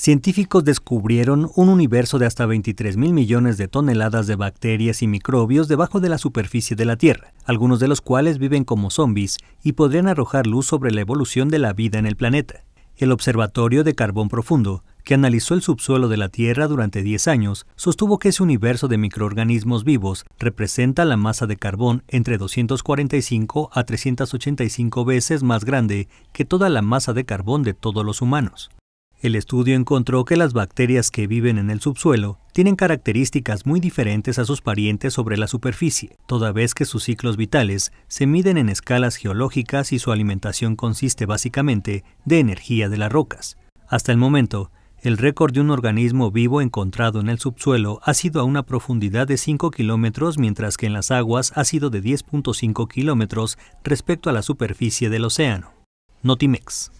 científicos descubrieron un universo de hasta 23 mil millones de toneladas de bacterias y microbios debajo de la superficie de la Tierra, algunos de los cuales viven como zombies y podrían arrojar luz sobre la evolución de la vida en el planeta. El Observatorio de Carbón Profundo, que analizó el subsuelo de la Tierra durante 10 años, sostuvo que ese universo de microorganismos vivos representa la masa de carbón entre 245 a 385 veces más grande que toda la masa de carbón de todos los humanos. El estudio encontró que las bacterias que viven en el subsuelo tienen características muy diferentes a sus parientes sobre la superficie, toda vez que sus ciclos vitales se miden en escalas geológicas y su alimentación consiste básicamente de energía de las rocas. Hasta el momento, el récord de un organismo vivo encontrado en el subsuelo ha sido a una profundidad de 5 kilómetros, mientras que en las aguas ha sido de 10.5 kilómetros respecto a la superficie del océano. Notimex.